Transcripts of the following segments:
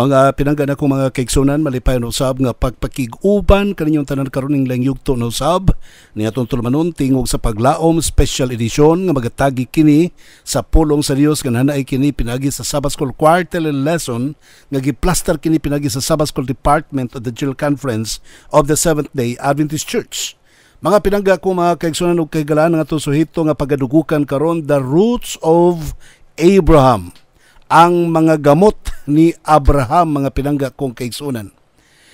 Mga pinanggan akong mga kaigsunan, malipay na usab nga pagpakiguban kaninyong tanan karuning lang yugto na usab. Ni atong tulmanon tingog sa paglaom special edition nga magatagi kini sa pulong sa Dios nga nanaay kini pinagi sa Sabbath School Quarterly Lesson nga giplaster kini pinagi sa Sabbath School Department of the General Conference of the Seventh-day Adventist Church. Mga pinangga ko mga kaigsunan ug kaigalaan nga atong suhito nga pagadugukan karon the roots of Abraham. Ang mga gamot ni Abraham mga pinangga kong kaigsunan.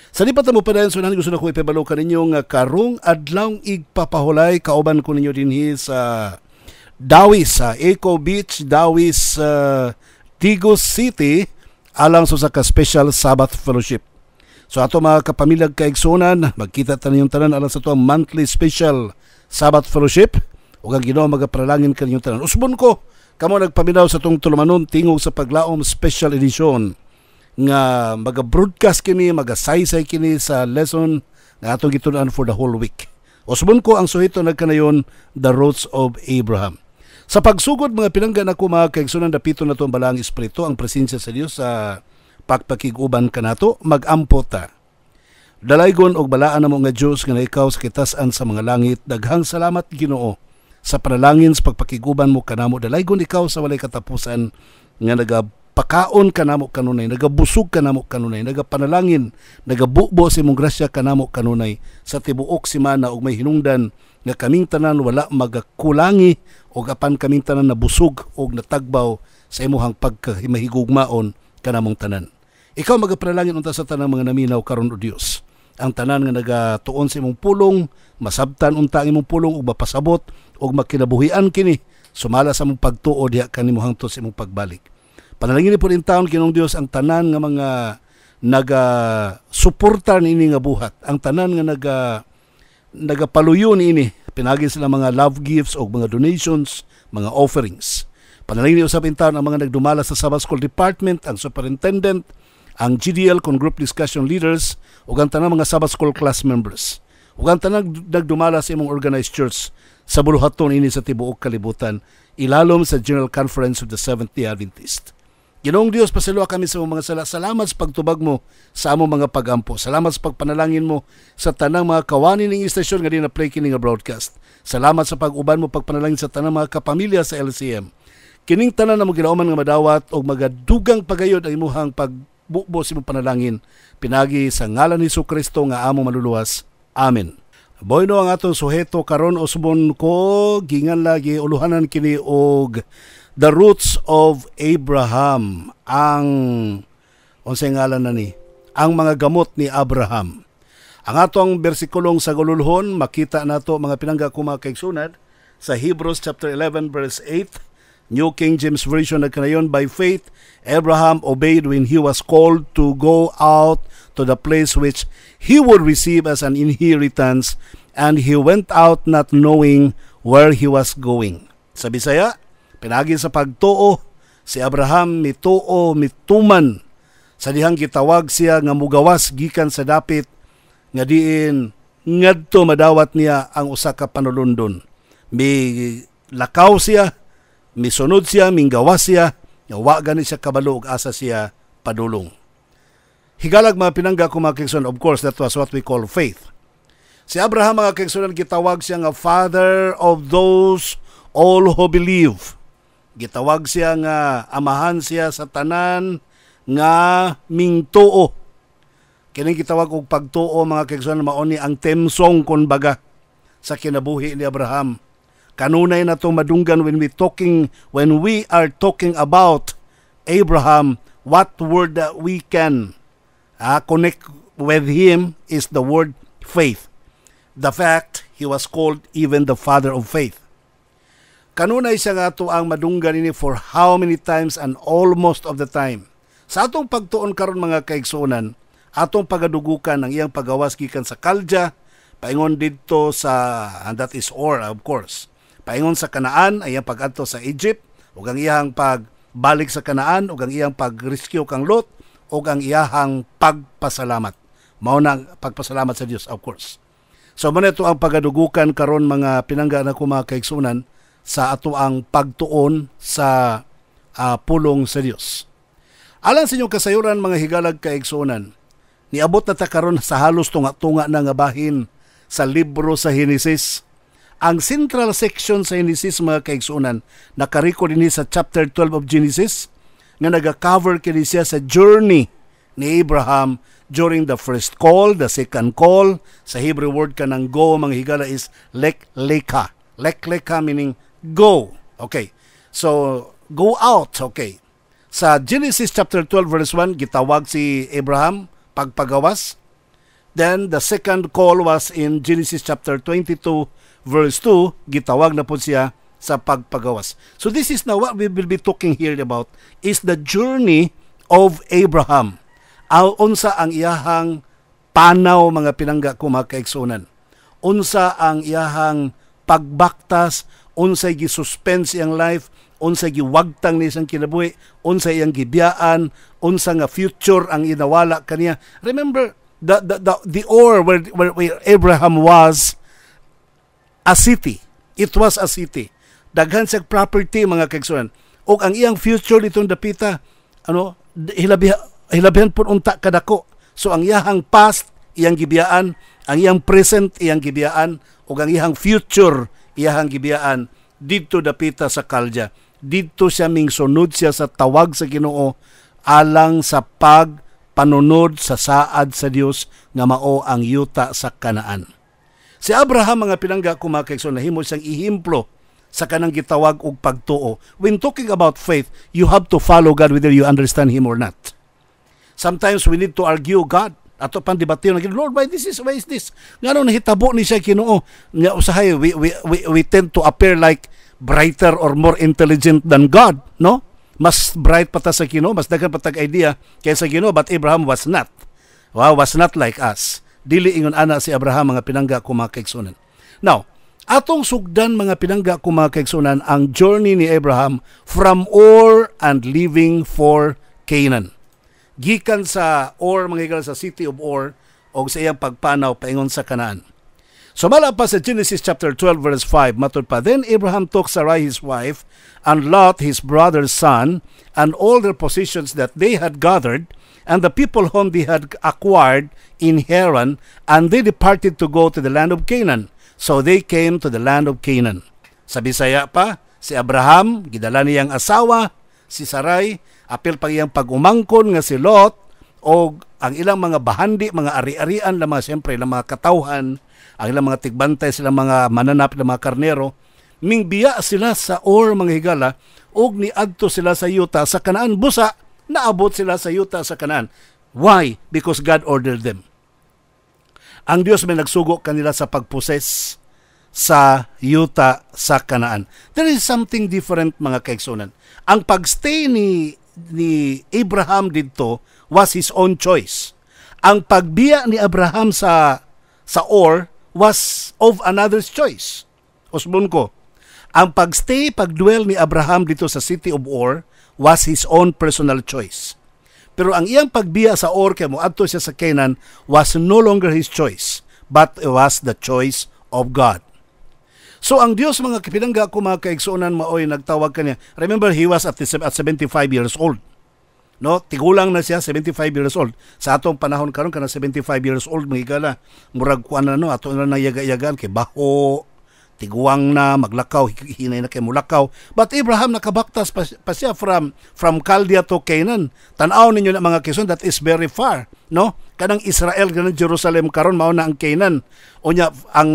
Sa lipat mo pa dahil sunan, gusto na ko ipabalo ka ninyo nga ah, karong adlaw igpapahulay kauban ko ninyo din sa Dawis, sa Eco Beach, Dawis, uh, Tigos City, alang so sa ka-special Sabbath Fellowship. So ato mga kapamilyag kaigsunan, magkita ta ninyong tanan alang sa tuang monthly special Sabbath Fellowship. O ang ginawa magapralangin ka ninyong tanan. Usbon ko, Kamo nagpaminaw sa tong tulumanon tingog sa paglaom special edition nga maga-broadcast kini, maga-saysay kini sa lesson nga atong gitun-an for the whole week. Usbon ko ang suhito nagkanayon The Roots of Abraham. Sa pagsugod mga pinanggan ako mga kaigsunan dapito na to ang balang espiritu ang presensya sa Dios sa pakpakiguban kanato magampota. Dalaygon og balaan namo nga Dios nga ikaw sa kitas-an sa mga langit daghang salamat Ginoo sa panalangin sa pagpakiguban mo kanamo dalaygon ikaw sa walay katapusan nga nagapakaon kanamo kanunay nagabusog kanamo kanunay nagapanalangin nagabubo sa imong grasya kanamo kanunay sa tibuok semana og may hinungdan nga kaming tanan wala magakulangi ug apan kaming tanan nabusog ug natagbaw sa imuhang pagkahimahigugmaon kanamong tanan ikaw magapanalangin unta sa tanang mga naminaw karon o Dios ang tanan nga nagatuon sa imong pulong, masabtan unta ang imong pulong ug mapasabot og makinabuhian kini sumala sa mong pagtuo diha kanimo hangtod sa imong pagbalik panalangin ni po rin taon kinong Dios ang tanan nga mga naga suporta niini nga buhat ang tanan nga naga nagapaluyo ini, pinagi sila mga love gifts o mga donations mga offerings panalangin ni in taon ang mga nagdumala sa Sabbath School Department ang superintendent ang GDL kung group discussion leaders ug ang tanang mga Sabbath School class members Ug ang tanang nagdumala sa imong organized church sa buluhaton ini sa tibuok kalibutan ilalom sa General Conference of the Seventh-day Adventist. Ginoong Dios, pasalwa kami sa mga sala. Salamat sa pagtubag mo sa among mga pagampo. Salamat sa pagpanalangin mo sa tanang mga kawani ning istasyon nga na play kini nga broadcast. Salamat sa pag-uban mo pagpanalangin sa tanang mga kapamilya sa LCM. Kining tanan na mo ginauman nga madawat og magadugang pagayod ang imuhang pagbukbo sa imong panalangin pinagi sa ngalan ni Kristo nga among maluluwas. Amen. Boyno ang aton suheto karon usbon ko gingan lagi uluhanan kini og The Roots of Abraham ang unsay ngalan na ni ang mga gamot ni Abraham. Ang atong bersikulong sa gululhon makita nato mga pinangga kuma kay sunod sa Hebrews chapter 11 verse 8 New King James Version na kanayon, by faith, Abraham obeyed when he was called to go out to the place which he would receive as an inheritance and he went out not knowing where he was going. Sa Bisaya, pinagi sa pagtuo, si Abraham mituo mituman sa dihang gitawag siya nga mugawas gikan sa dapit nga diin ngadto madawat niya ang usa ka panulundon. Mi lakaw siya, mi sunod siya, minggawas siya, nga wa gani siya kabalo og asa siya padulong higalag mga pinangga ko mga kingson, of course, that was what we call faith. Si Abraham mga kingson, gitawag siya nga father of those all who believe. Gitawag siya nga amahan siya sa tanan nga mingtuo. Kini gitawag og pagtuo mga kingson maoni ang temsong kunbaga sa kinabuhi ni Abraham. Kanunay na to madunggan when we talking when we are talking about Abraham what word that we can uh, connect with him is the word faith. The fact he was called even the father of faith. Kanuna isa nga to ang madunggan ini for how many times and almost of the time. Sa atong pagtuon karon mga kaigsuonan, atong pagadugukan ang iyang pagawas gikan sa kalja, paingon didto sa and that is or of course. Paingon sa Kanaan ang iyang pagadto sa Egypt ug ang iyang pagbalik sa Kanaan ug ang iyang pagrescue kang Lot o ang iyahang pagpasalamat. Mao na pagpasalamat sa Dios of course. So man ito ang pagadugukan karon mga pinangga na kuma kaigsunan sa ato ang pagtuon sa uh, pulong sa Dios. Alang sa inyong kasayuran mga higalag kaigsunan, niabot na ta karon sa halos tunga-tunga na nga bahin sa libro sa Henesis. Ang central section sa Henesis mga kaigsunan nakariko dinhi sa chapter 12 of Genesis nga naga-cover kini siya sa journey ni Abraham during the first call, the second call. Sa Hebrew word ka ng go, mga higala is lek Lekleka meaning go. Okay. So, go out. Okay. Sa Genesis chapter 12 verse 1, gitawag si Abraham pagpagawas. Then, the second call was in Genesis chapter 22 verse 2, gitawag na po siya sa pagpagawas. So this is now what we will be talking here about is the journey of Abraham. Aw unsa ang iyahang panaw mga pinangga ko mga kaigsunan. Unsa ang iyahang pagbaktas, unsay gisuspense iyang life, unsay giwagtang ni isang kinabuhi, unsay iyang gibiyaan, unsa nga future ang inawala kaniya. Remember the the the, the or where, where where Abraham was a city. It was a city daghan sa property mga kaigsunan ug ang iyang future itong dapita ano hilabi hilabihan pud unta kadako so ang iyang past iyang gibiyaan ang iyang present iyang gibiyaan ug ang iyang future iyang gibiyaan dito dapita sa kalya dito siya mingsunod siya sa tawag sa Ginoo alang sa pag panunod sa saad sa Dios nga mao ang yuta sa kanaan. Si Abraham mga pinangga kumakay na himo siyang ihimplo sa kanang gitawag og pagtuo. When talking about faith, you have to follow God whether you understand Him or not. Sometimes we need to argue God. Ato pang debate na Lord, why this is, why is this? Nganon hitabo ni siya Kinoo nga usahay we, we we we tend to appear like brighter or more intelligent than God, no? Mas bright pa ta sa Kinoo, mas daghan pa tag idea kaysa Kinoo, but Abraham was not. Wow, was not like us. Dili ingon ana si Abraham mga pinangga kumakigsunan. Now, Atong sugdan mga pinangga kumakegsunan ang journey ni Abraham from Ur and living for Canaan. Gikan sa Ur, mga higala, sa city of Ur, o sa iyang pagpanaw paingon sa Kanaan. Sumala so, pa sa Genesis chapter 12 verse 5, matod pa, Then Abraham took Sarai his wife, and Lot his brother's son, and all their possessions that they had gathered, and the people whom they had acquired in Haran, and they departed to go to the land of Canaan. So they came to the land of Canaan. Sa Bisaya pa, si Abraham, gidala niyang asawa, si Sarai, apil pa iyang pagumangkon nga si Lot, o ang ilang mga bahandi, mga ari-arian, lang mga siyempre, lang mga katawhan, ang ilang mga tigbantay, sila mga mananap, lang mga karnero, mingbiya sila sa or mga higala, og niadto sila sa yuta sa kanaan busa, naabot sila sa yuta sa kanaan. Why? Because God ordered them. Ang Dios may nagsugo kanila sa pagposes sa yuta sa kanaan. There is something different mga kaigsunan. Ang pagstay ni ni Abraham dito was his own choice. Ang pagbiya ni Abraham sa sa Or was of another's choice. Osbon ko, ang pagstay, pagdwell ni Abraham dito sa city of Or was his own personal choice. Pero ang iyang pagbiya sa orke mo adto siya sa Canaan was no longer his choice, but it was the choice of God. So ang Dios mga kapinangga ko mga kaigsuonan maoy nagtawag kaniya. Remember he was at, at 75 years old. No, tigulang na siya 75 years old. Sa atong panahon karon kana 75 years old mga igala. Murag kuan na no ato na yaga-yagan kay baho tiguang na maglakaw hinay na kay mulakaw but Abraham nakabaktas pa, siya from from Chaldea to Canaan tan-aw ninyo na mga Quezon that is very far no kanang Israel kanang Jerusalem karon mao na ang Canaan unya ang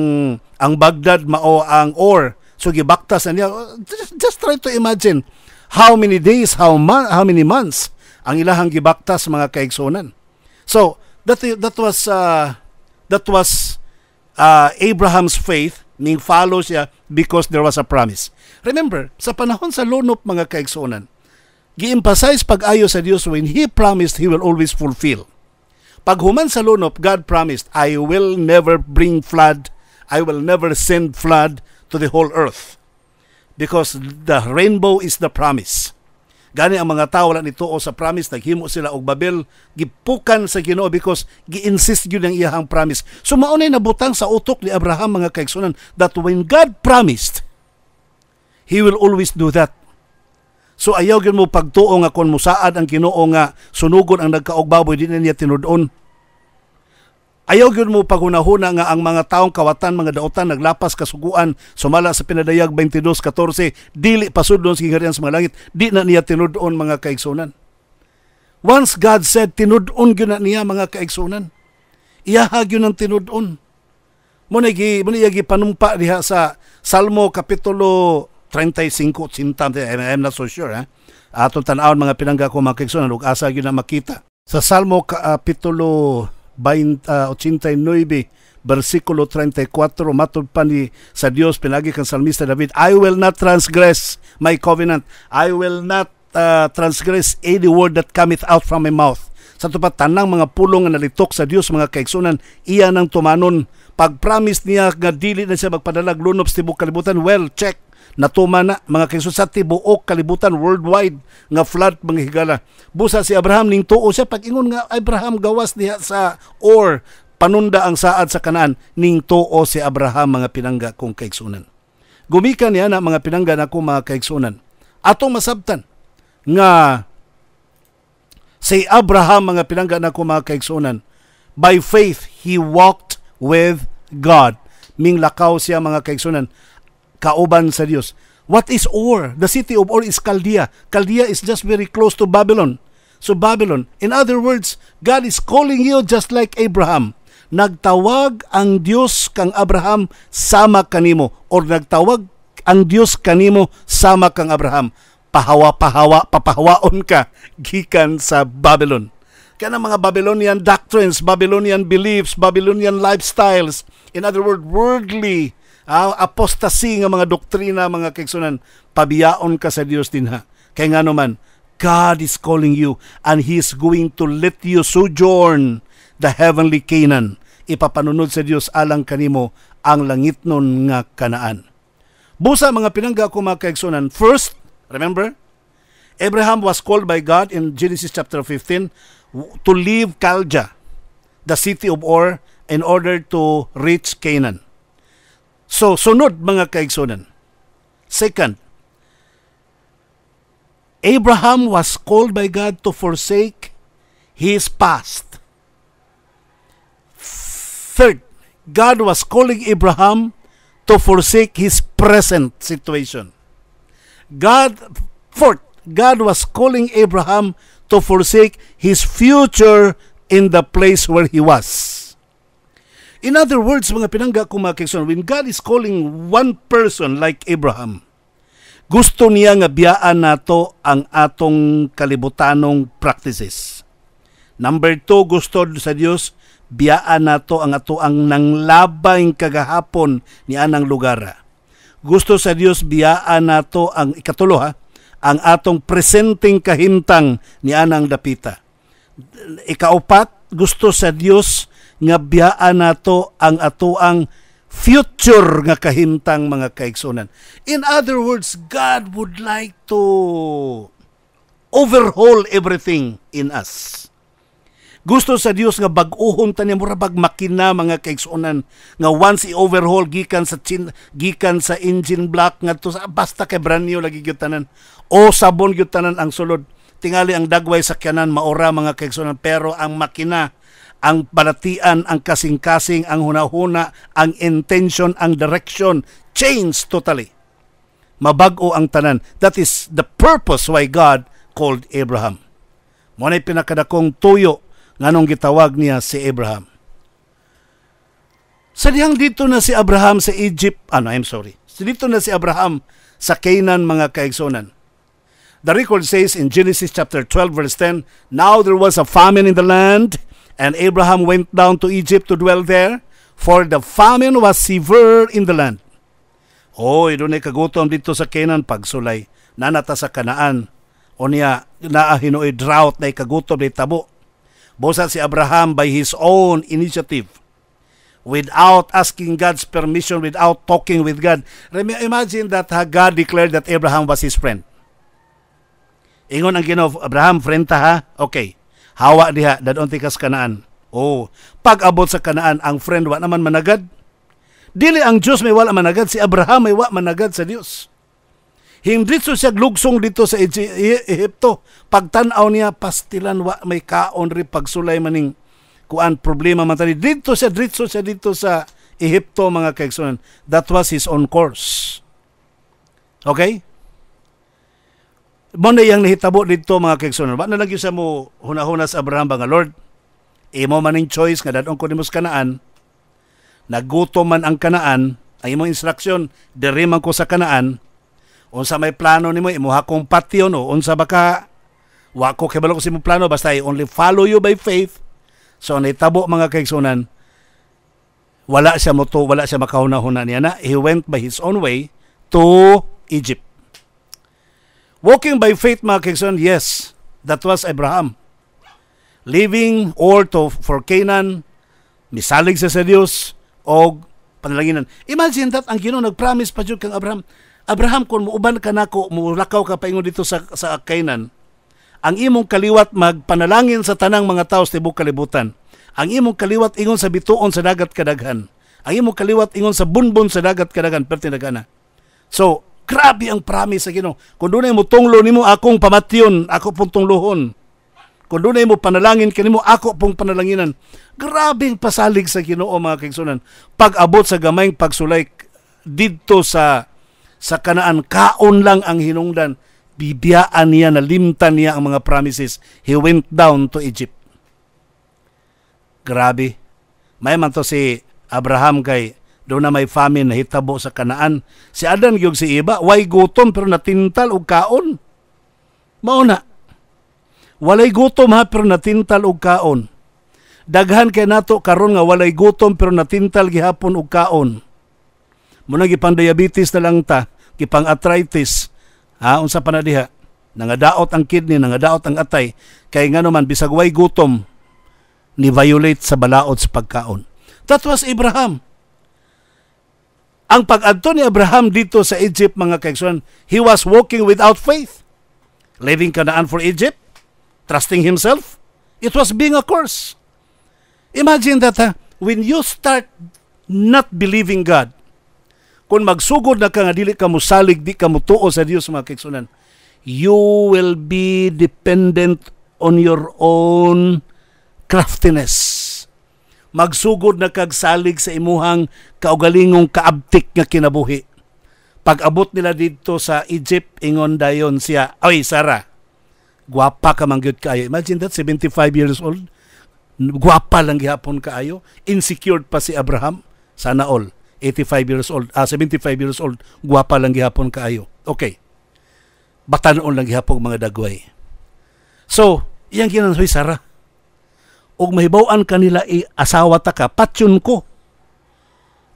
ang Baghdad mao ang Or so gibaktas niya just, just try to imagine how many days how man, how many months ang ilahang gibaktas mga kaigsoonan so that that was uh, that was uh, Abraham's faith ning follow siya because there was a promise. Remember, sa panahon sa lunop mga kaigsuonan, gi-emphasize pag-ayo sa Dios when He promised He will always fulfill. Pag human sa lunop, God promised, I will never bring flood, I will never send flood to the whole earth. Because the rainbow is the promise. Gani ang mga tao lang nituo sa promise, naghimo sila og Babel, gipukan sa Ginoo because gi-insist gyud ang iyang promise. So maunay na butang sa utok ni Abraham mga kaigsunan that when God promised, He will always do that. So ayaw gyud mo pagtuo nga kon musaad ang Ginoo nga sunugon ang nagkaog baboy di niya tinud-on Ayaw gyud mo pagunahuna nga ang mga taong kawatan mga daotan naglapas kasuguan sumala sa pinadayag 22:14 dili pasudlon sa gingharian sa mga langit di na niya tinud-on mga kaigsunan. Once God said tinud-on gyud na niya mga kaigsunan. Iyaha gyud ang tinud-on. Mo gi mo nagi panumpa diha sa Salmo kapitulo 35 cinta I'm, I'm not so sure ha. Ato tan aw mga pinangga ko mga kaigsunan ug asa gyud na makita. Sa Salmo kapitulo 20, uh, 89 versikulo 34 matod pa ni sa Dios pinagi kang salmista David I will not transgress my covenant I will not uh, transgress any word that cometh out from my mouth sa tupat tanang mga pulong nga nalitok sa Dios mga kaigsunan iya nang tumanon pag promise niya nga dili na siya magpadalag lunob sa tibuok kalibutan well check Natuma na mga kaisus sa tibuok kalibutan worldwide nga flood mga higala. Busa si Abraham ning tuo siya pag-ingon nga Abraham gawas niya sa or panunda ang saad sa kanaan ning tuo si Abraham mga pinangga kong kaigsunan. Gumikan niya na mga pinangga na kong mga kaigsunan. Atong masabtan nga si Abraham mga pinangga na kong mga kaigsunan by faith he walked with God. Ming lakaw siya mga kaigsunan kauban sa Dios. What is Or? The city of Or is Chaldea. Chaldea is just very close to Babylon. So Babylon, in other words, God is calling you just like Abraham. Nagtawag ang Dios kang Abraham sama kanimo or nagtawag ang Dios kanimo sama kang Abraham. Pahawa-pahawa, papahawaon ka gikan sa Babylon. Kaya ng mga Babylonian doctrines, Babylonian beliefs, Babylonian lifestyles, in other words, worldly Ah, apostasy nga mga doktrina, mga kaigsunan, pabiyaon ka sa Dios dinha. Kay nga naman, God is calling you and He is going to let you sojourn the heavenly Canaan. Ipapanunod sa Dios alang kanimo ang langit nun nga kanaan. Busa mga pinangga ko mga kaigsunan. First, remember, Abraham was called by God in Genesis chapter 15 to leave Kalja, the city of Or, in order to reach Canaan. So, sunod mga kaigsunan. Second, Abraham was called by God to forsake his past. Third, God was calling Abraham to forsake his present situation. God, fourth, God was calling Abraham to forsake his future in the place where he was. In other words, mga pinangga kumakikson, when God is calling one person like Abraham, gusto niya nga biyaan nato ang atong kalibutanong practices. Number two, gusto sa Dios biyaan nato ang ato ang nanglabay kagahapon ni anang lugar. Gusto sa Dios biyaan nato ang ikatulo ha, ang atong presenting kahintang ni anang dapita. Ikaupat, gusto sa Dios nga biyaan nato ang atoang future nga kahintang mga kaigsunan. In other words, God would like to overhaul everything in us. Gusto sa Dios nga bag-uhon ta niya mura bag makina mga kaigsunan nga once i-overhaul gikan sa chin, gikan sa engine block nga to, basta kay brand new lagi gyud tanan. O sabon gyud tanan ang sulod. Tingali ang dagway sa kanan maura mga kaigsunan pero ang makina ang paratian, ang kasing-kasing, ang hunahuna, ang intention, ang direction, change totally. Mabago ang tanan. That is the purpose why God called Abraham. Muna'y pinakadakong tuyo nganong gitawag niya si Abraham. Sa dito na si Abraham sa Egypt, ano, I'm sorry. Dito na si Abraham sa Canaan mga kaigsunan. The record says in Genesis chapter 12 verse 10, Now there was a famine in the land, And Abraham went down to Egypt to dwell there, for the famine was severe in the land. Oh, doon ay kagutom dito sa Kenan pagsulay, nanata sa Kanaan. O niya, naahinoy drought na kagutom ni tabo. Bosa si Abraham by his own initiative without asking God's permission, without talking with God. Imagine that God declared that Abraham was his friend. Ingon ang Ginoo, Abraham, friend ta ha? Okay hawa diha dadon ti kas kanaan oh pag-abot sa kanaan ang friend wa naman managad dili ang Dios may wala managad si Abraham may wa managad sa Dios hindritso siya lugsong dito sa e- Ehipto pagtanaw niya pastilan wa may kaon ri pagsulay maning kuan problema man tani dito siya dritso siya dito sa Ehipto mga kaigsoonan that was his own course okay mo na yang nahitabo dito mga kaigsunan. Ba na lang sa mo hunahuna sa Abraham ba nga Lord, imo maning choice nga dadong ko nimo sa kanaan, nagutom man ang kanaan, ang imong instruction, diri man ko sa kanaan, unsa may plano nimo imuha kong patyon o unsa baka wa ko kay ko sa imong plano basta I only follow you by faith. So nahitabo mga kaigsunan, wala siya mo to, wala siya makahuna-huna niya na. He went by his own way to Egypt. Walking by faith, mga Kingson, yes, that was Abraham. Living or to for Canaan, misalig sa sa Dios o panalanginan. Imagine that ang Ginoo nagpromise pa jud kang Abraham, Abraham kung muuban ka na nako, mulakaw ka paingon dito sa sa Canaan, ang imong kaliwat magpanalangin sa tanang mga tao sa tibuok kalibutan. Ang imong kaliwat ingon sa bituon sa dagat kadaghan. Ang imong kaliwat ingon sa bunbon sa dagat kadaghan perti dagana. So, Grabe ang promise sa Ginoo. Kung dunay mo tunglo nimo akong pamatyon, ako pong tunglohon. Kung dunay mo panalangin kanimo, ako pong panalanginan. Grabe ang pasalig sa Ginoo mga kaigsunan. Pag-abot sa gamayng pagsulay didto sa sa kanaan kaon lang ang hinungdan bibiyaan niya, limtan niya ang mga promises. He went down to Egypt. Grabe. May man to si Abraham kay do na may famine na hitabo sa kanaan. Si Adan gyud si Iba, way gutom pero natintal og kaon. Mao na. Walay gutom ha pero natintal og kaon. Daghan kay nato karon nga walay gutom pero natintal gihapon og kaon. Mo Muna gipang diabetes na lang ta, gipang arthritis. Ha, unsa pa na diha? Nangadaot ang kidney, nangadaot ang atay. Kay nga man bisag way gutom, ni violate sa balaod sa pagkaon. That was Abraham. Ang pag-adto ni Abraham dito sa Egypt mga kaigsoon, he was walking without faith. Leaving Canaan for Egypt, trusting himself, it was being a curse. Imagine that ha, when you start not believing God, kung magsugod na ka nga dili ka musalig, di ka mutuo sa Dios mga kaigsunan, you will be dependent on your own craftiness magsugod na kag salig sa imuhang kaugalingong kaabtik nga kinabuhi. Pag-abot nila didto sa Egypt, ingon dayon siya, Oy, Sara, guwapa ka man gyud kaayo. Imagine that, 75 years old. Guwapa lang gihapon kaayo. Insecure pa si Abraham. Sana all. 85 years old, ah, 75 years old, guwapa lang gihapon kaayo. Okay. Batanon lang gihapon mga dagway. So, iyang ginanasoy Sara o mahibawan kanila i eh, asawa ta ka, patyon ko.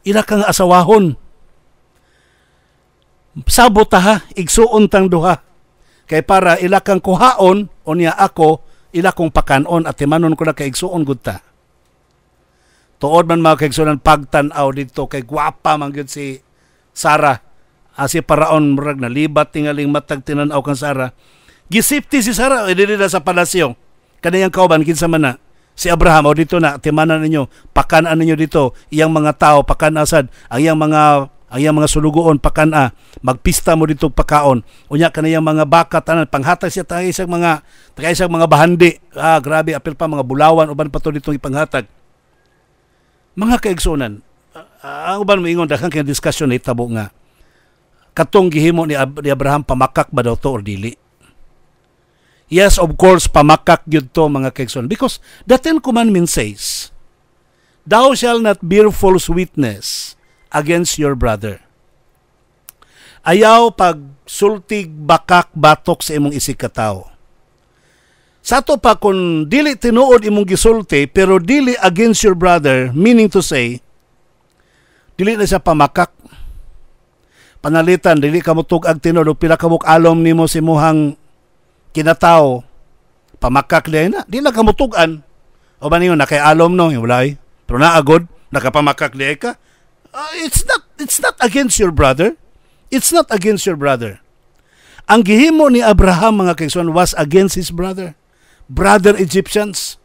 Ila kang asawahon. Sabot ta ha, igsuon tang duha. Kay para ila kang kuhaon, o niya ako, ila kong pakanon at timanon ko na kay igsuon gud ta. Tuod man mga kaigsunan pagtanaw dito kay guwapa man gyud si Sara. Asi paraon murag nalibat tingaling matag tinan-aw kang Sara. Gisipti si Sara, idili sa palasyo. Kanayang kauban, kinsa man na si Abraham o dito na timanan ninyo pakanaan ninyo dito iyang mga tao pakanasad ang iyang mga ang iyang mga sulugoon pakana magpista mo dito pakaon unya kaniyang mga baka tanan panghatag siya tayo isang mga tayo isang mga bahandi ah grabe apil pa mga bulawan uban pa to dito ipanghatag mga kaigsunan ang ah, ah, uban mo ingon dakang kay discussion ni tabo nga katong gihimo ni Abraham pamakak ba daw to or dili Yes, of course, pamakak yun to mga kaigsoon. Because the Ten Commandments says, Thou shall not bear false witness against your brother. Ayaw pag sultig, bakak, batok sa imong isikatao. Sa ato pa kung dili tinuod imong gisulti pero dili against your brother, meaning to say, dili na siya pamakak. Panalitan, dili kamutog mo tugag tinuod pila ka alom nimo si muhang kinatao, pamakak na na, di na kamutugan. O ba niyo, nakialom no, yung walay. Pero naagod, nakapamakak na ka. Uh, it's not it's not against your brother. It's not against your brother. Ang gihimo ni Abraham mga kaigsoon was against his brother. Brother Egyptians.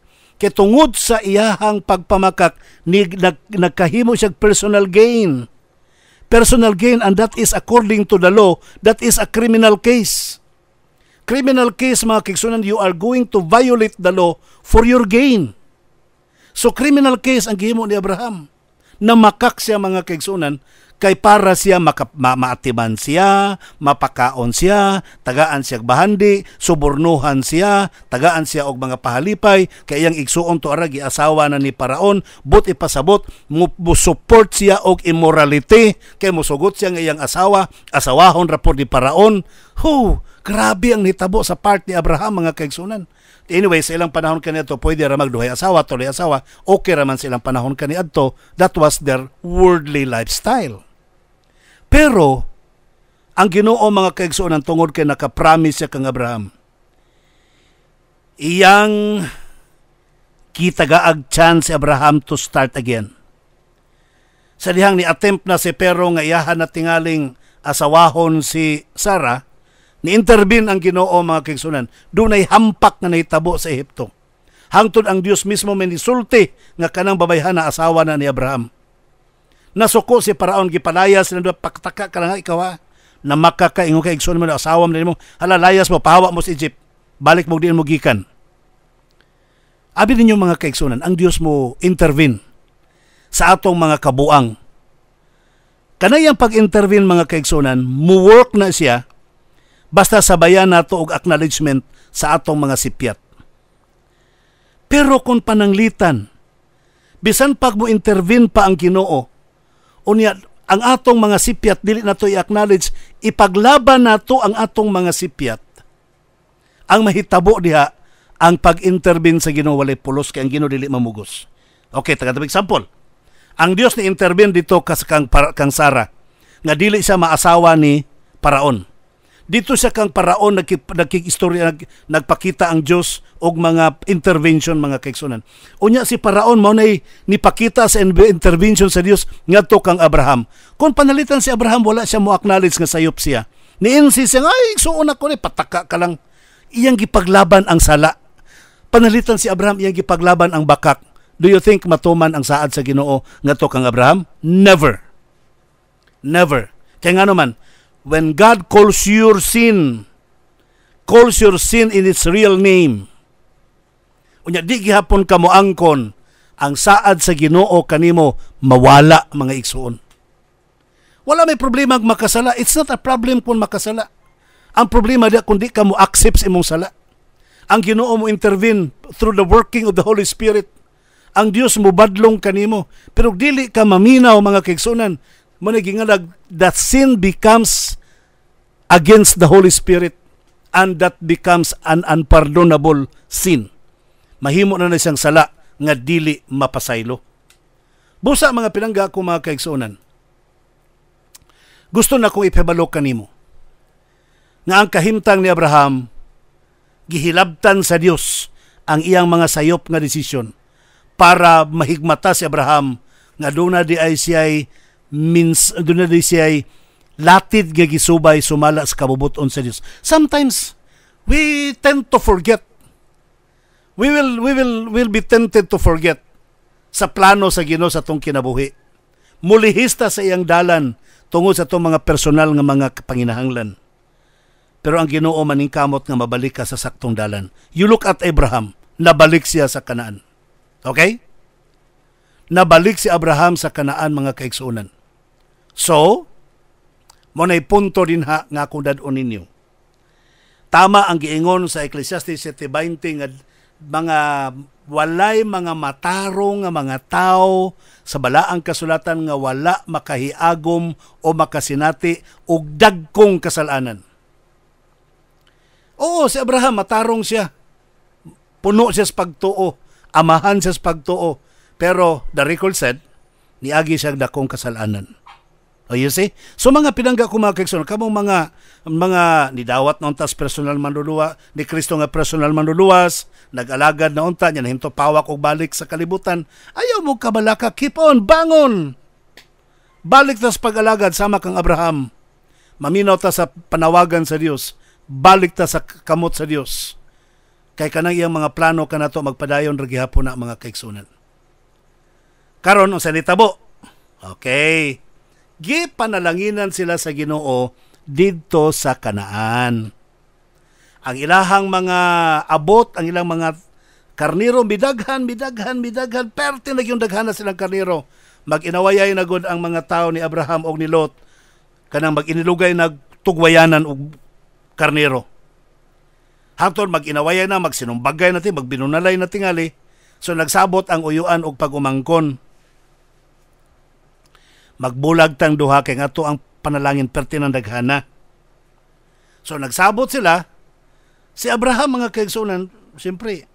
Kay sa iyahang pagpamakak, ni, nag, nagkahimo siya personal gain. Personal gain and that is according to the law, that is a criminal case criminal case mga kiksunan, you are going to violate the law for your gain. So criminal case ang gihimo ni Abraham na makak siya mga kaigsunan kay para siya maka, ma, maatiman siya, mapakaon siya, tagaan siya bahandi, subornuhan siya, tagaan siya og mga pahalipay, kay iyang igsuon to aragi asawa na ni Paraon, but ipasabot, mo, support siya og immorality, kay musugot siya nga iyang asawa, asawahon rapor ni Paraon. Hu, Grabe ang nitabo sa part ni Abraham mga kaigsunan. Anyway, sa ilang panahon kanito pwede ra magduhay asawa, tuloy asawa, okay ra man sa ilang panahon kaniadto. That was their worldly lifestyle. Pero ang Ginoo mga kaigsunan tungod kay nakapromise siya kang Abraham. Iyang kitagaag chance si Abraham to start again sa dihang ni attempt na si Pero nga iyahan na tingaling asawahon si Sarah Ni-intervene ang ginoo mga kaigsunan. Dunay hampak na nahitabo sa Ehipto. Hangtod ang Dios mismo may nisulti nga kanang babayhan na asawa na ni Abraham. Nasuko si Paraon gipalaya sila doon paktaka ka lang ikaw ha. Na makakaingo ka igsunan mo na asawa mo na mo. Halalayas mo, pahawa mo sa Egypt. Balik mo din mo gikan. Abi ninyo mga kaigsunan, ang Dios mo intervene sa atong mga kabuang. Kanayang pag-intervene mga kaigsunan, mu-work na siya basta sabayan nato og acknowledgement sa atong mga sipyat. Pero kung pananglitan, bisan pag mo intervene pa ang Ginoo, unya ang atong mga sipyat dili na to i-acknowledge, ipaglaban nato ang atong mga sipyat. Ang mahitabo diha ang pag-intervene sa Ginoo walay pulos kay ang Ginoo dili mamugos. Okay, tagatapig example. Ang Dios ni intervene dito kas kang, para, kang Sara nga dili siya maasawa ni Paraon dito sa kang paraon nagkik, nagkikistorya nag, nagpakita ang Dios og mga intervention mga kaigsunan. Unya si paraon mao nay nipakita sa intervention sa Dios ngadto kang Abraham. Kung panalitan si Abraham wala siya mo acknowledge nga sayop siya. ni insist siya ay igsuon ako ni pataka ka lang. Iyang gipaglaban ang sala. Panalitan si Abraham iyang gipaglaban ang bakak. Do you think matuman ang saad sa Ginoo ngadto kang Abraham? Never. Never. Kaya nga naman, when God calls your sin, calls your sin in its real name. Unya di gihapon kamo angkon ang saad sa Ginoo kanimo mawala mga igsuon. Wala may problema ang makasala. It's not a problem kung makasala. Ang problema di kundi ka mo accept sa imong sala. Ang Ginoo mo intervene through the working of the Holy Spirit. Ang Dios mo badlong kanimo pero dili ka maminaw mga kaigsunan mo nga that sin becomes against the Holy Spirit and that becomes an unpardonable sin. Mahimo na na siyang sala nga dili mapasaylo. Busa mga pinangga ko mga kaigsoonan. Gusto na kong ipabalo kanimo nga ang kahimtang ni Abraham gihilabtan sa Dios ang iyang mga sayop nga desisyon para mahigmata si Abraham nga doon di ICI means doon na di ay latid gagisubay sumala sa kabubuton sa Dios. Sometimes we tend to forget. We will we will will be tempted to forget sa plano sa Ginoo sa tong kinabuhi. Mulihista sa iyang dalan tungod sa tong mga personal nga mga panginahanglan. Pero ang Ginoo maning kamot nga mabalik ka sa saktong dalan. You look at Abraham, nabalik siya sa Kanaan. Okay? Nabalik si Abraham sa Kanaan mga kaigsuunan So, mo na punto din ha nga kung dadon ninyo. Tama ang giingon sa Ecclesiastes 7:20 nga mga walay mga matarong nga mga tao sa balaang kasulatan nga wala makahiagom o makasinati og dagkong kasalanan. Oo, si Abraham matarong siya. Puno siya sa pagtuo, amahan siya sa pagtuo. Pero the record said, niagi siya dakong kasalanan. O oh, you see? So mga pinangga ko mga kaigsoon, kamong mga mga ni Dawat na untas personal manluluwa, ni Kristo nga personal manluluwas, nag-alagad na unta, niya nahimto pawak og balik sa kalibutan, ayaw mo kabalaka, keep on, bangon! Balik tas pag-alagad, sama kang Abraham. Maminaw ta sa panawagan sa Dios, balik ta sa kamot sa Dios. Kay kanang iyang mga plano kanato magpadayon ra gihapon na mga kaigsunan. Karon unsa ni nitabo? Okay gipanalanginan sila sa Ginoo didto sa Kanaan. Ang ilahang mga abot, ang ilang mga karniro bidaghan, bidaghan, midaghan, perte na yung daghan na silang karniro. Mag-inawayay na gud ang mga tao ni Abraham og ni Lot kanang mag-inilugay nagtugwayanan og karnero. Hangtod mag-inawayan na, magsinumbagay natin, magbinunalay na tingali. So nagsabot ang uyuan og pagumangkon. Magbulag tang duha kay nga to ang panalangin perti pertinang daghana. So nagsabot sila, si Abraham mga kaigsunan, siyempre,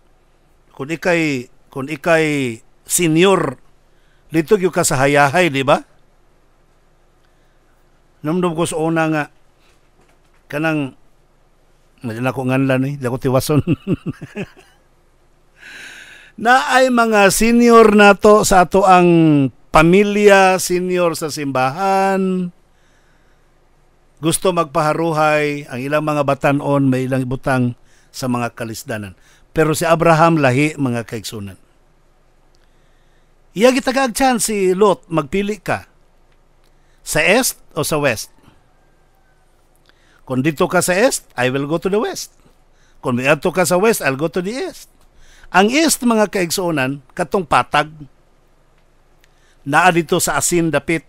kung ikay, kung ikay senior, dito yung kasahayahay, di ba? Namdum ko sa una nga, kanang, na ko nganlan eh, di ako tiwason. na ay mga senior nato sa ato ang pamilya, senior sa simbahan, gusto magpaharuhay ang ilang mga batanon may ilang butang sa mga kalisdanan. Pero si Abraham lahi mga kaigsunan. Iya gitagaag chance si Lot magpili ka sa east o sa west. Kung dito ka sa east, I will go to the west. Kung dito ka sa west, I'll go to the east. Ang east mga kaigsunan katong patag naa dito sa Asin Dapit,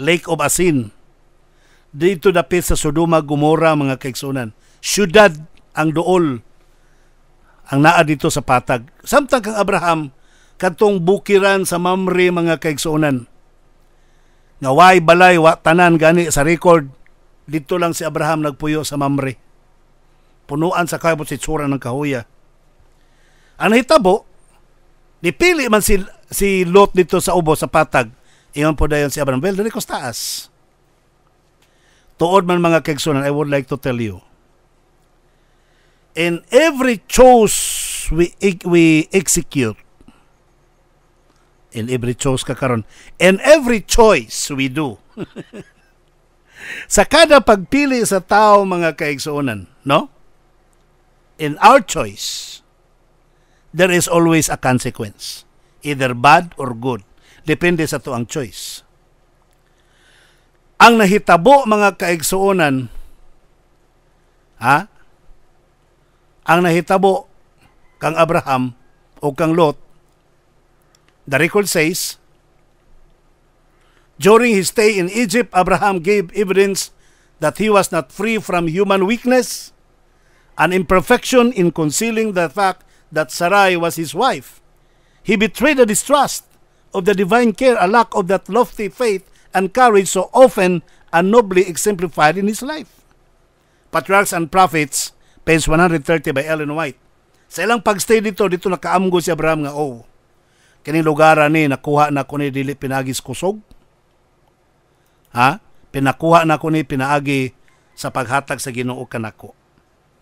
Lake of Asin. Dito dapit sa Sodoma, Gomora, mga kaigsunan. Syudad ang dool ang naa dito sa patag. Samtang kang Abraham, katong bukiran sa Mamre, mga kaigsunan. Naway balay, wa tanan gani sa record. Dito lang si Abraham nagpuyo sa Mamre. Punuan sa kabot si tsura ng kahuya. Ang hitabo, nipili man si si Lot dito sa ubo sa patag ingon po dayon si Abraham well dili ko taas tuod man mga kaigsunan I would like to tell you in every choice we we execute in every choice ka karon in every choice we do sa kada pagpili sa tao mga kaigsuonan no in our choice there is always a consequence either bad or good. Depende sa to ang choice. Ang nahitabo mga kaigsuonan, ha? Ang nahitabo kang Abraham o kang Lot, the record says, During his stay in Egypt, Abraham gave evidence that he was not free from human weakness, an imperfection in concealing the fact that Sarai was his wife. He betrayed the distrust of the divine care, a lack of that lofty faith and courage so often and nobly exemplified in his life. Patriarchs and Prophets, page 130 by Ellen White. Sa ilang pagstay dito, dito nakaamgo si Abraham nga, oh, kini lugar ni nakuha na ko ni dili pinagi kusog. Ha? Pinakuha na ko ni pinaagi sa paghatag sa Ginoo kanako.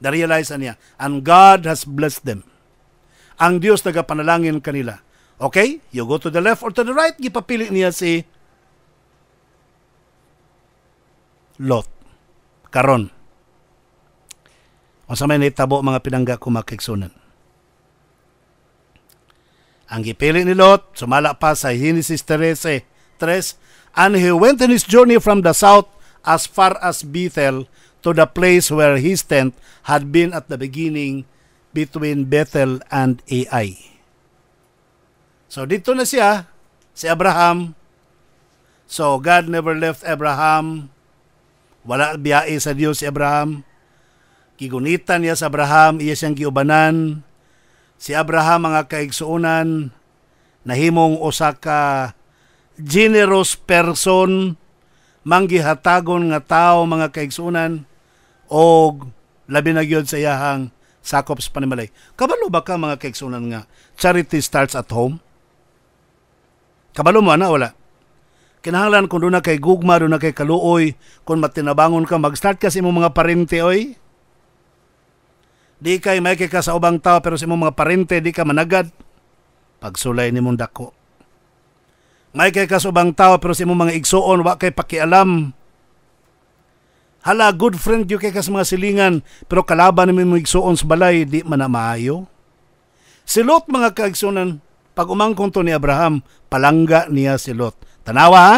Na-realize niya, and God has blessed them ang Dios nagapanalangin kanila. Okay? You go to the left or to the right, gipapili niya si Lot. Karon. Unsa may nitabo mga pinangga kumakigsunan. Ang gipili ni Lot, sumala pa sa Genesis 13, 3, and he went in his journey from the south as far as Bethel to the place where his tent had been at the beginning between Bethel and Ai. So dito na siya, si Abraham. So God never left Abraham. Wala biyai sa Dios si Abraham. Gigunitan niya sa Abraham, iya siyang giubanan. Si Abraham mga kaigsuunan, nahimong usa ka generous person manggihatagon nga tao mga kaigsuunan og labi na sa iyahang sakop sa panimalay. Kabalo ba ka mga kaigsunan nga charity starts at home? Kabalo mo ana wala? Kinahanglan kung doon na kay gugma, doon na kay kaluoy, kung matinabangon ka, mag-start ka sa imong mga parente, oy. Di kay may ka sa ubang tao, pero sa imong mga parente, di ka managad. Pagsulay ni mong dako. May kay ka sa ubang tao, pero sa imong mga igsoon, wa kay pakialam Hala, good friend yu kay kas mga silingan, pero kalaban namin mo igsuon sa balay, di man maayo. Si Lot mga kaigsunan, pag umangkong to ni Abraham, palangga niya si Lot. Tanawa ha?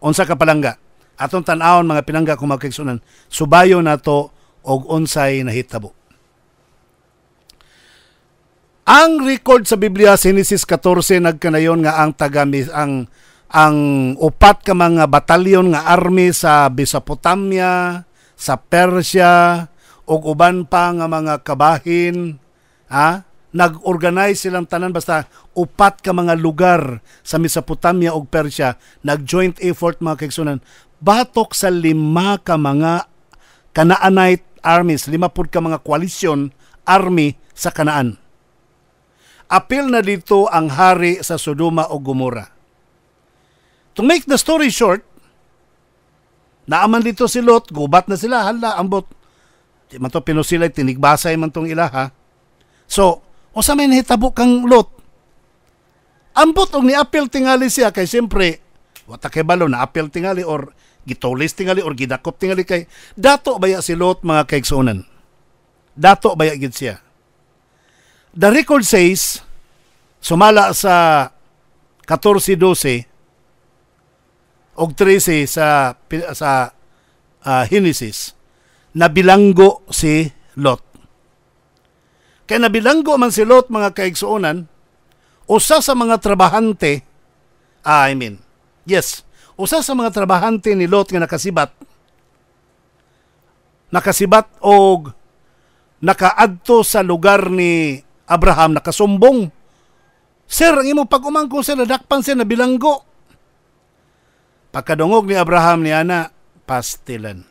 Unsa ka palangga. Atong tanawon mga pinangga kung magkaigsunan, subayo to og unsay nahitabo. Ang record sa Biblia Genesis 14 nagkanayon nga ang taga ang ang upat ka mga batalyon nga army sa Mesopotamia sa Persia o uban pa nga mga kabahin ha nag-organize silang tanan basta upat ka mga lugar sa Mesopotamia ug Persia nag-joint effort mga kaigsunan batok sa lima ka mga Canaanite armies lima pud ka mga koalisyon army sa Kanaan apil na dito ang hari sa Sodoma o Gomora to make the story short Naaman dito si Lot, gubat na sila, hala, ambot. Di man to pinusilay, tinigbasay man tong ilaha. So, o sa may nahitabo kang Lot, ambot og niapil tingali siya kay siyempre, wata kay balo na apil tingali or gitulis tingali or gidakop tingali kay dato baya si Lot mga kaiksunan. Dato baya gid siya. The record says, sumala sa 14-12, og 13 sa sa uh, Genesis nabilanggo si Lot. Kay nabilanggo man si Lot mga kaigsuonan usa sa mga trabahante ah, I mean yes usa sa mga trabahante ni Lot nga nakasibat nakasibat og nakaadto sa lugar ni Abraham nakasumbong Sir, ang imo pag-umangkong sir, nadakpan sir, nabilanggo. Pagkadungog ni Abraham ni Ana, pastilan.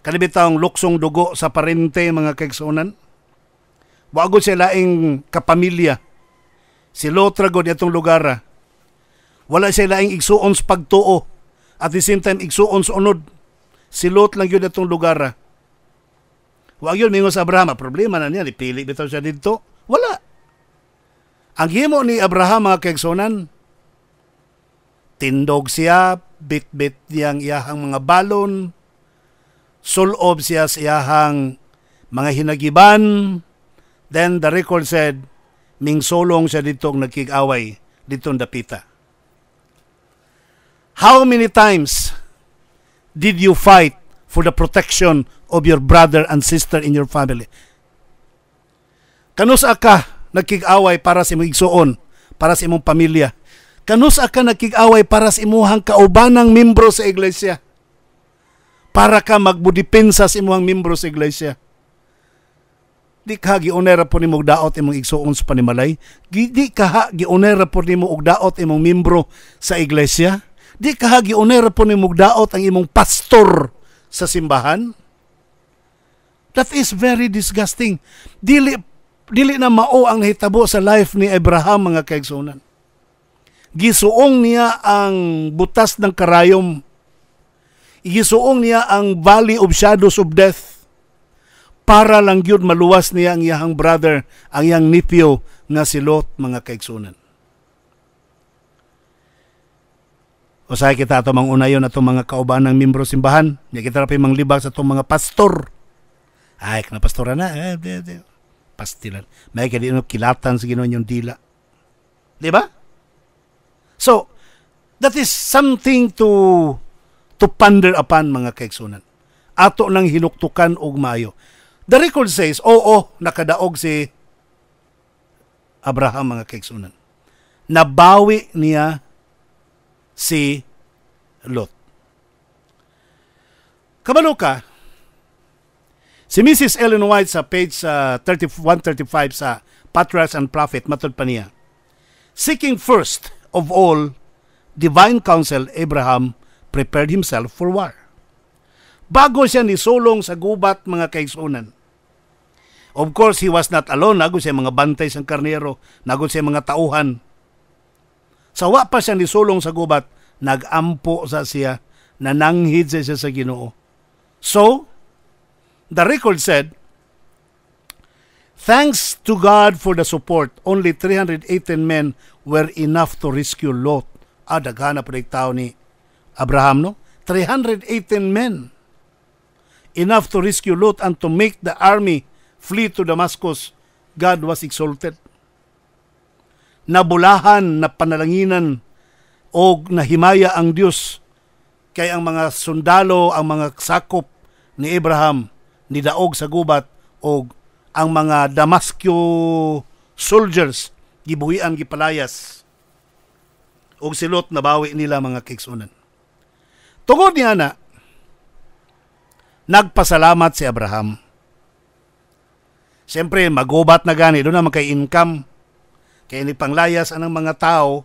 Kalibitaong luksong dugo sa parente mga kaigsunan. Wago sila ing kapamilya. Si Lotragod itong lugar. Ah. Wala sila ing igsuon pagtuo. At the same time, igsuons unod. Si Lot lang yun itong lugar. Ah. Huwag yun, mingo sa Abraham. Ah, problema na niya, ipili bitaw siya dito. Wala. Ang himo ni Abraham mga kaigsunan, Tindog siya, bitbit niyang iyahang mga balon, sulob siya sa iyahang mga hinagiban. Then the record said, Ming solong siya dito nagkikaway, dito dapita. How many times did you fight for the protection of your brother and sister in your family? Kanus ka nagkikaway para sa imong igsuon, para sa imong pamilya kanus ka nakig-away para sa imuhang kaubanang membro sa iglesia. Para ka magbudipensa sa imuhang membro sa iglesia. Di ka gionera po nimo daot imong igsuon sa panimalay. Di ka gionera po nimo og daot imong membro sa iglesia. Di ka gionera po nimo daot ang imong pastor sa simbahan. That is very disgusting. Dili dili na mao ang hitabo sa life ni Abraham mga kaigsunan gisuong niya ang butas ng karayom. Gisuong niya ang valley of shadows of death. Para lang yun maluwas niya ang iyang brother, ang iyang nipyo nga si Lot, mga kaigsunan. Usahay kita ato mang unayon ato mga kauban ng membro simbahan. Nya kita rapi mang libag sa atong mga pastor. Ay, kana pastora na. Eh, de, de. Pastilan. May kadi no kilatan sa Ginoon yung dila. Di ba? So, that is something to to ponder upon mga kaigsunan. Ato nang hinuktukan og mayo. The record says, oo, oh, nakadaog si Abraham mga kaigsunan. Nabawi niya si Lot. Kabalo ka, si Mrs. Ellen White sa page uh, 30, 135 sa Patriarchs and Prophet, matod pa niya, Seeking first of all, divine counsel Abraham prepared himself for war. Bago siya nisulong sa gubat mga kaigsunan. Of course, he was not alone. Nago siya mga bantay sang karnero, nago siya mga tauhan. Sa Sawa pa siya nisulong sa gubat, nagampo sa siya, nananghid siya sa ginoo. So, the record said, Thanks to God for the support, only 318 men were enough to rescue Lot. Ah, dagana pa tao ni Abraham, no? 318 men. Enough to rescue Lot and to make the army flee to Damascus. God was exalted. Nabulahan, napanalanginan, o nahimaya ang Diyos kay ang mga sundalo, ang mga sakop ni Abraham, nidaog sa gubat, og ang mga Damascus soldiers gibuhian gipalayas og silot na bawi nila mga kiksunan. Tungod ni Ana, nagpasalamat si Abraham. Siyempre, magubat na gani, doon naman kay income. Kaya ni panglayas anang mga tao,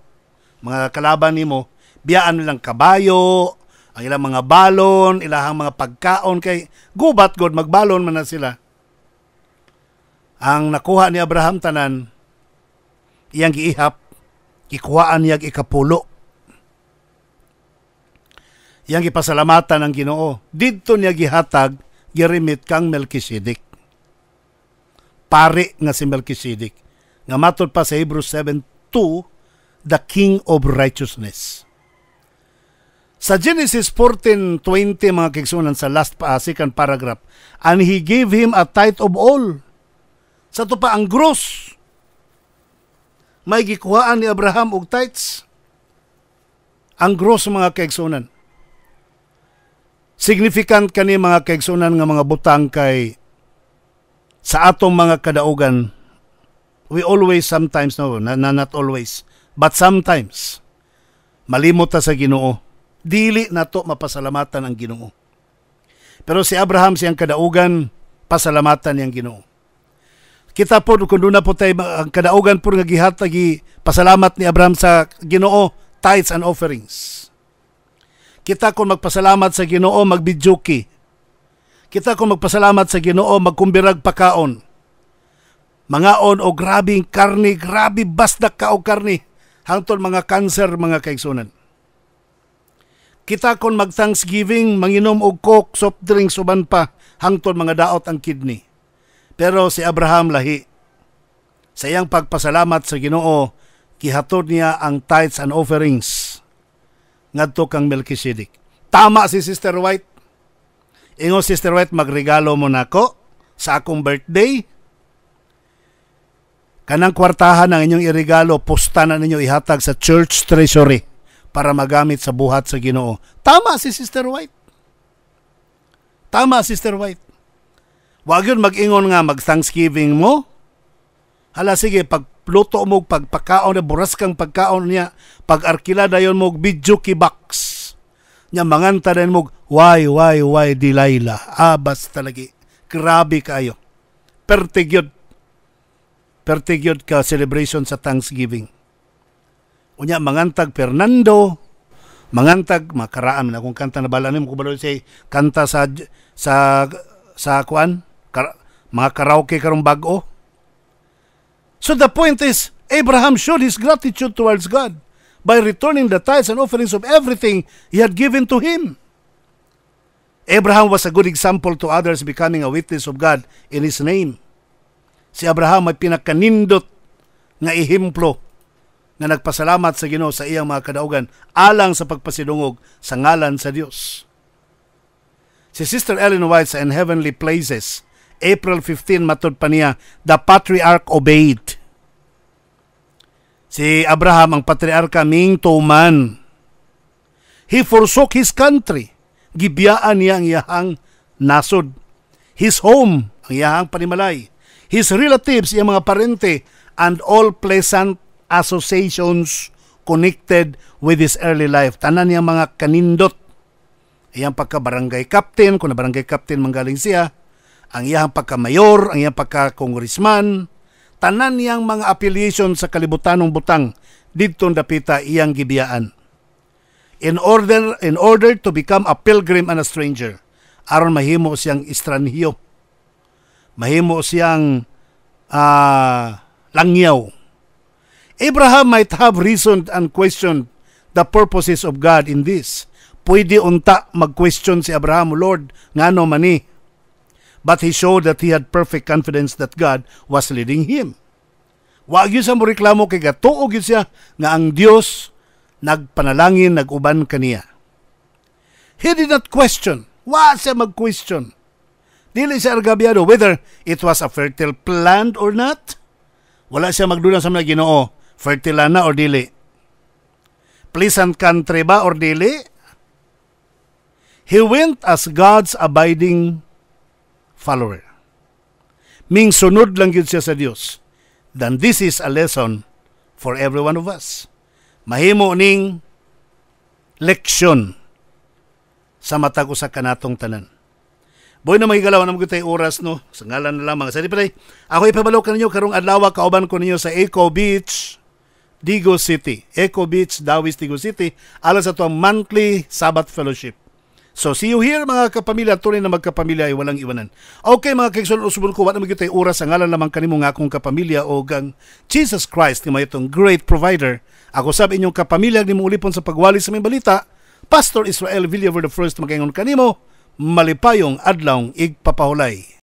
mga kalaban nimo, biyaan nilang kabayo, ang ilang mga balon, ilahang mga pagkaon kay gubat god magbalon man na sila ang nakuha ni Abraham tanan iyang giihap gikuhaan niya ikapulo iyang gipasalamatan ang Ginoo didto niya gihatag girimit kang Melchizedek pare nga si Melchizedek nga matod pa sa Hebrews 7:2 the king of righteousness sa Genesis 14:20 mga kigsunan sa last paasikan paragraph and he gave him a tithe of all sa to pa ang gross may gikuhaan ni Abraham og tithes. Ang gross mga kaigsunan. Significant kani mga kaigsunan nga mga butang kay sa atong mga kadaugan we always sometimes no na, not always but sometimes malimot ta sa Ginoo dili nato mapasalamatan ang Ginoo pero si Abraham siyang kadaugan pasalamatan niyang Ginoo kita po kung doon na po tayo ang kadaugan po nga gihatag pasalamat ni Abraham sa Ginoo tithes and offerings. Kita kung magpasalamat sa Ginoo magbidyoki. Kita kung magpasalamat sa Ginoo magkumbirag pakaon. Mangaon o grabing karni, grabi basdak ka o karni. Hangtod mga kanser mga kaigsunan kita kon mag-thanksgiving, manginom og coke, soft drinks uban pa hangtod mga daot ang kidney pero si Abraham lahi. Sa iyang pagpasalamat sa Ginoo, gihatod niya ang tithes and offerings ngadto kang Melchizedek. Tama si Sister White. Ingo Sister White magregalo mo nako sa akong birthday. Kanang kwartahan ang inyong irigalo, pusta na ninyo ihatag sa church treasury para magamit sa buhat sa Ginoo. Tama si Sister White. Tama, Sister White. Wag yun magingon nga mag-Thanksgiving mo. Hala sige, pagluto mo, pagpakaon, buras kang pagkaon niya, pag-arkila dayon mo, video kibaks. Nya manganta din mo, why, why, why, Delilah. Abas ah, talaga. Grabe kayo. Pertigyod. Pertigyod ka celebration sa Thanksgiving. Unya, mangantag Fernando, mangantag makaraan na kung kanta na bala nimo kubalo say kanta sa sa sa kuan kar- mga karaoke karong bago. So the point is, Abraham showed his gratitude towards God by returning the tithes and offerings of everything he had given to him. Abraham was a good example to others becoming a witness of God in his name. Si Abraham ay pinakanindot nga ihimplo nga nagpasalamat sa Ginoo sa iyang mga kadaugan alang sa pagpasidungog sa ngalan sa Dios. Si Sister Ellen White sa In Heavenly Places April 15 matod pa niya, the patriarch obeyed. Si Abraham ang patriarka ming tuman. He forsook his country. Gibiyaan niya ang iyahang nasod. His home, ang iyahang panimalay. His relatives, iyang mga parente, and all pleasant associations connected with his early life. Tanan niya mga kanindot. Iyang pagka barangay captain, kung na barangay captain manggaling siya, ang iyang pagka-mayor, ang iyang pagka-kongresman, tanan niyang mga affiliation sa kalibutanong butang didto dapita iyang gibiyaan. In order in order to become a pilgrim and a stranger, aron mahimo siyang istranhiyo. Mahimo siyang uh, langyaw. Abraham might have reasoned and questioned the purposes of God in this. Pwede unta mag-question si Abraham, Lord, ngano mani but he showed that he had perfect confidence that God was leading him. Wag gyud sa mo reklamo kay gatuog gyud siya nga ang Dios nagpanalangin, naguban kaniya. He did not question. Wa siya mag-question. Dili siya argabyado whether it was a fertile plant or not. Wala siya magduna sa mga ginoo. Fertile na or dili. Pleasant country ba or dili? He went as God's abiding follower. Ming sunod lang yun siya sa Dios. Then this is a lesson for every one of us. Mahimo ning leksyon sa mata ko sa kanatong tanan. Boy na mahigalaw na magkita oras no. Sa ngalan na lamang. Sa di pa ako ipabalaw ka ninyo karong adlaw kauban ko ninyo sa Eco Beach, Digo City. Eco Beach, Dawis, Digo City. Alas sa tuwang monthly Sabbath Fellowship. So see you here mga kapamilya, tunay na magkapamilya ay walang iwanan. Okay mga kaigsoon, usubun ko, wala naman kita'y oras ang alam naman kanimo nga akong kapamilya o gang Jesus Christ may itong great provider. Ako sabi inyong kapamilya, ni ulipon sa pagwali sa may balita, Pastor Israel Villaver First, magingon kanimo, malipayong adlaw igpapahulay.